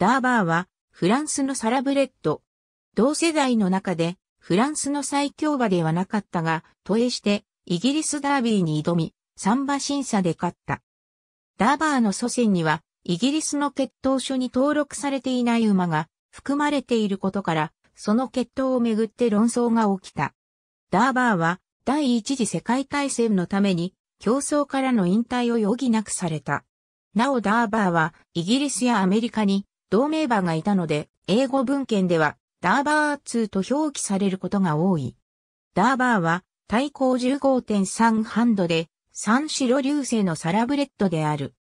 ダーバーはフランスのサラブレッド。同世代の中でフランスの最強馬ではなかったが、都営してイギリスダービーに挑み、ン馬審査で勝った。ダーバーの祖先にはイギリスの血統書に登録されていない馬が含まれていることから、その血統をめぐって論争が起きた。ダーバーは第一次世界大戦のために競争からの引退を余儀なくされた。なおダーバーはイギリスやアメリカに同名馬がいたので、英語文献では、ダーバー2と表記されることが多い。ダーバーは、対抗15.3ハンドで、三白流星のサラブレッドである。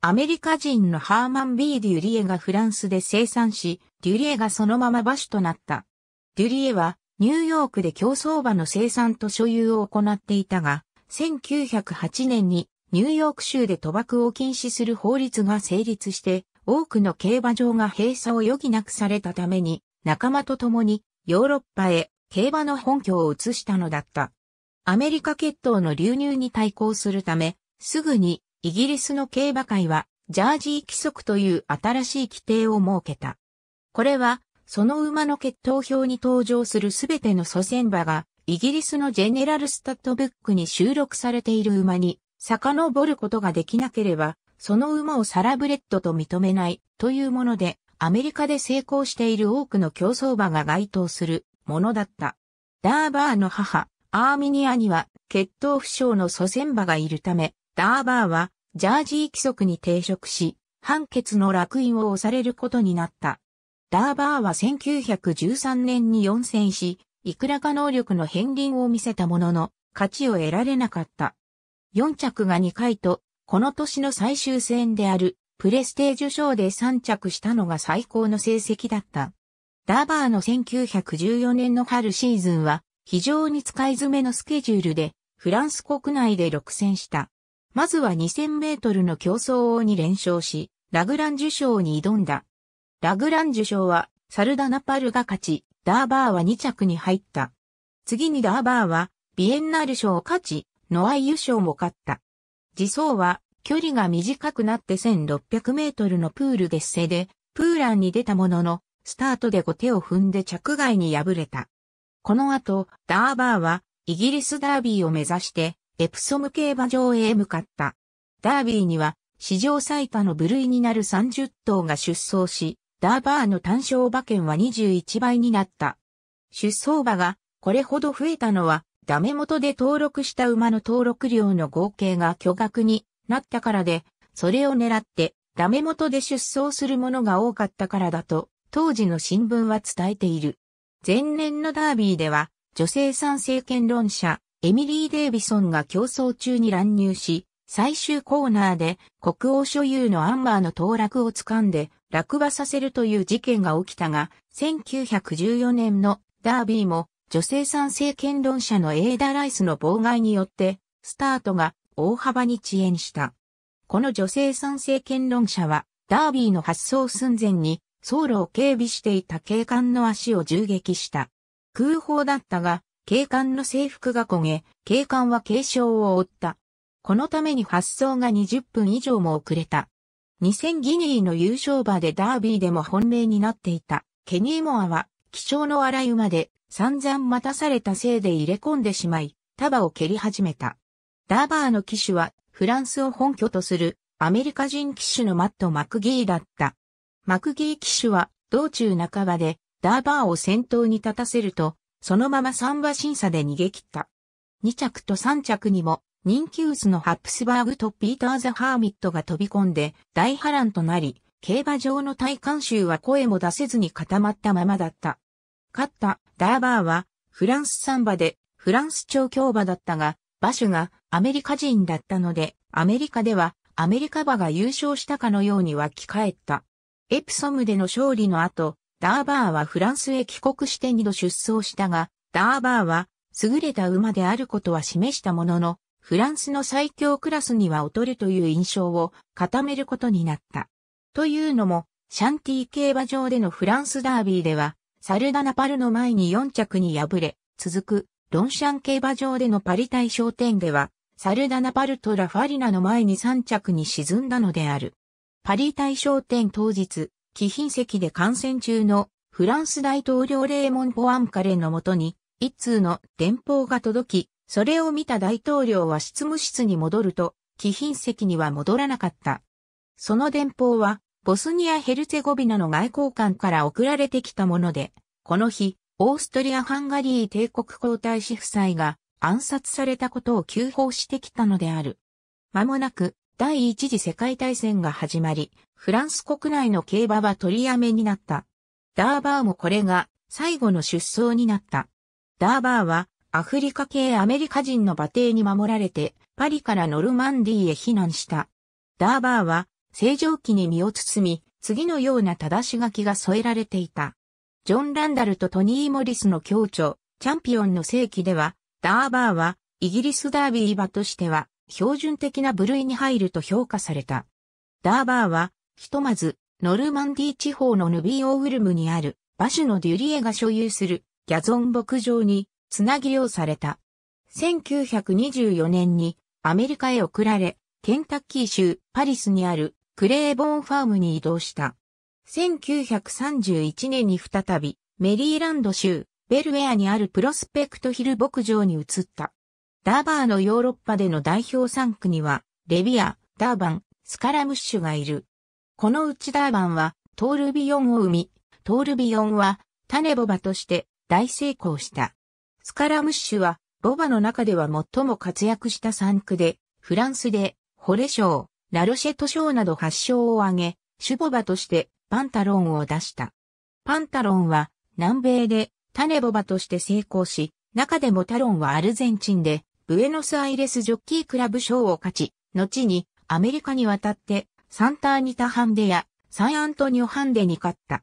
アメリカ人のハーマン・ B・ デュリエがフランスで生産し、デュリエがそのまま馬主となった。デュリエは、ニューヨークで競争馬の生産と所有を行っていたが、1908年にニューヨーク州で賭博を禁止する法律が成立して、多くの競馬場が閉鎖を余儀なくされたために、仲間と共にヨーロッパへ競馬の本拠を移したのだった。アメリカ決闘の流入に対抗するため、すぐにイギリスの競馬会はジャージー規則という新しい規定を設けた。これは、その馬の決闘表に登場するすべての祖先馬が、イギリスのジェネラルスタッドブックに収録されている馬に、遡ることができなければ、その馬をサラブレッドと認めないというもので、アメリカで成功している多くの競争馬が該当するものだった。ダーバーの母、アーミニアには血統不詳の祖先馬がいるため、ダーバーはジャージー規則に抵触し、判決の落印を押されることになった。ダーバーは1913年に4戦し、いくらか能力の片鱗を見せたものの、勝ちを得られなかった。4着が2回とこの年の最終戦であるプレステージ賞で3着したのが最高の成績だった。ダーバーの1914年の春シーズンは非常に使い詰めのスケジュールでフランス国内で6戦した。まずは2000メートルの競争王に連勝し、ラグランジュ賞に挑んだ。ラグランジュ賞はサルダナパルが勝ち、ダーバーは2着に入った。次にダーバーはビエンナール賞を勝ち、ノアイユ賞も勝った。自走は距離が短くなって1600メートルのプール月制で、プーランに出たものの、スタートで後手を踏んで着外に敗れた。この後、ダーバーはイギリスダービーを目指してエプソム競馬場へ向かった。ダービーには史上最多の部類になる30頭が出走し、ダーバーの単勝馬券は21倍になった。出走馬がこれほど増えたのはダメ元で登録した馬の登録料の合計が巨額になったからで、それを狙ってダメ元で出走する者が多かったからだと、当時の新聞は伝えている。前年のダービーでは、女性参政権論者、エミリー・デイビソンが競争中に乱入し、最終コーナーで国王所有のアンマーの当落を掴んで落馬させるという事件が起きたが、1914年のダービーも女性参政権論者のエーダ・ライスの妨害によって、スタートが大幅に遅延した。この女性参政権論者は、ダービーの発送寸前に、走路を警備していた警官の足を銃撃した。空砲だったが、警官の制服が焦げ、警官は軽傷を負った。このために発送が20分以上も遅れた。2000ギニーの優勝馬でダービーでも本命になっていた。ケニー・モアは、気象の荒い馬で散々待たされたせいで入れ込んでしまい、束を蹴り始めた。ダーバーの騎手はフランスを本拠とするアメリカ人騎手のマット・マクギーだった。マクギー騎手は道中半ばでダーバーを先頭に立たせると、そのまま3馬審査で逃げ切った。2着と3着にも人気薄のハプスバーグとピーター・ザ・ハーミットが飛び込んで大波乱となり、競馬場の大観衆は声も出せずに固まったままだった。勝ったダーバーはフランスサンバでフランス調教馬だったが、馬主がアメリカ人だったので、アメリカではアメリカ馬が優勝したかのように湧き返った。エプソムでの勝利の後、ダーバーはフランスへ帰国して二度出走したが、ダーバーは優れた馬であることは示したものの、フランスの最強クラスには劣るという印象を固めることになった。というのも、シャンティー競馬場でのフランスダービーでは、サルダナパルの前に4着に敗れ、続く、ロンシャン競馬場でのパリ大商店では、サルダナパルとラファリナの前に3着に沈んだのである。パリ大商店当日、貴賓席で観戦中のフランス大統領レーモン・ポアンカレのもとに、一通の電報が届き、それを見た大統領は執務室に戻ると、貴賓席には戻らなかった。その電報は、ボスニア・ヘルツェゴビナの外交官から送られてきたもので、この日、オーストリア・ハンガリー帝国皇太子夫妻が暗殺されたことを急報してきたのである。まもなく第一次世界大戦が始まり、フランス国内の競馬は取りやめになった。ダーバーもこれが最後の出走になった。ダーバーはアフリカ系アメリカ人の馬邸に守られてパリからノルマンディーへ避難した。ダーバーは正常期に身を包み、次のような正し書きが添えられていた。ジョン・ランダルとトニー・モリスの協調、チャンピオンの世紀では、ダーバーは、イギリスダービー馬としては、標準的な部類に入ると評価された。ダーバーは、ひとまず、ノルマンディ地方のヌビーオウルムにある、馬種のデュリエが所有する、ギャゾン牧場に、つなぎうされた。1924年に、アメリカへ送られ、ケンタッキー州パリスにあるクレーボーンファームに移動した。1931年に再び、メリーランド州、ベルウェアにあるプロスペクトヒル牧場に移った。ダーバーのヨーロッパでの代表3区には、レビア、ダーバン、スカラムッシュがいる。このうちダーバンは、トールビヨンを生み、トールビヨンは、種ボバとして大成功した。スカラムッシュは、ボバの中では最も活躍した3区で、フランスで、ホレショー、ラロシェト賞など発祥を挙げ、シュボバとしてパンタロンを出した。パンタロンは南米でタネボバとして成功し、中でもタロンはアルゼンチンでブエノスアイレスジョッキークラブ賞を勝ち、後にアメリカに渡ってサンターニタハンデやサンアントニオハンデに勝った。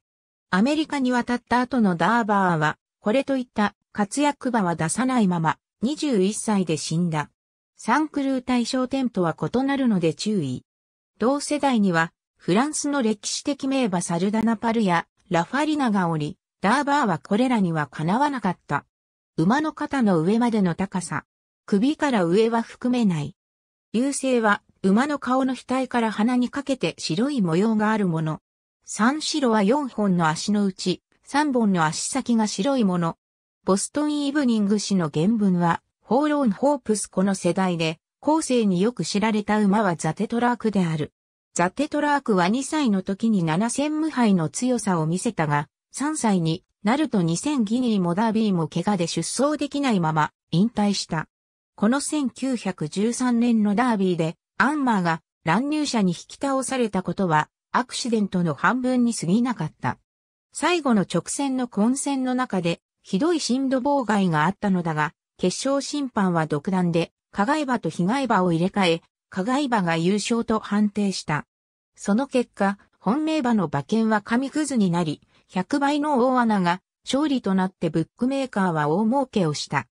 アメリカに渡った後のダーバーは、これといった活躍馬は出さないまま、21歳で死んだ。サンクルー対象店とは異なるので注意。同世代には、フランスの歴史的名馬サルダナパルやラファリナがおり、ダーバーはこれらにはかなわなかった。馬の肩の上までの高さ、首から上は含めない。流星は馬の顔の額から鼻にかけて白い模様があるもの。三白は四本の足のうち、三本の足先が白いもの。ボストンイブニング誌の原文は、ホーローン・ホープスこの世代で、後世によく知られた馬はザテトラークである。ザテトラークは2歳の時に7戦無敗の強さを見せたが、3歳になると2000ギニーもダービーも怪我で出走できないまま引退した。この1913年のダービーでアンマーが乱入者に引き倒されたことはアクシデントの半分に過ぎなかった。最後の直線の混戦の中でひどい振動妨害があったのだが、決勝審判は独断で、加害馬と被害馬を入れ替え、加害馬が優勝と判定した。その結果、本命馬の馬券は紙くずになり、100倍の大穴が勝利となってブックメーカーは大儲けをした。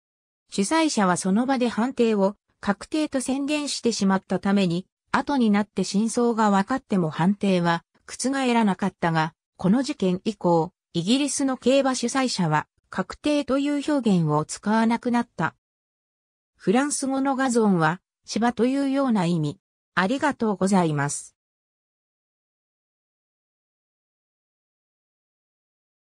主催者はその場で判定を確定と宣言してしまったために、後になって真相が分かっても判定は覆らなかったが、この事件以降、イギリスの競馬主催者は確定という表現を使わなくなった。フランス語のガゾンは、芝というような意味。ありがとうございます。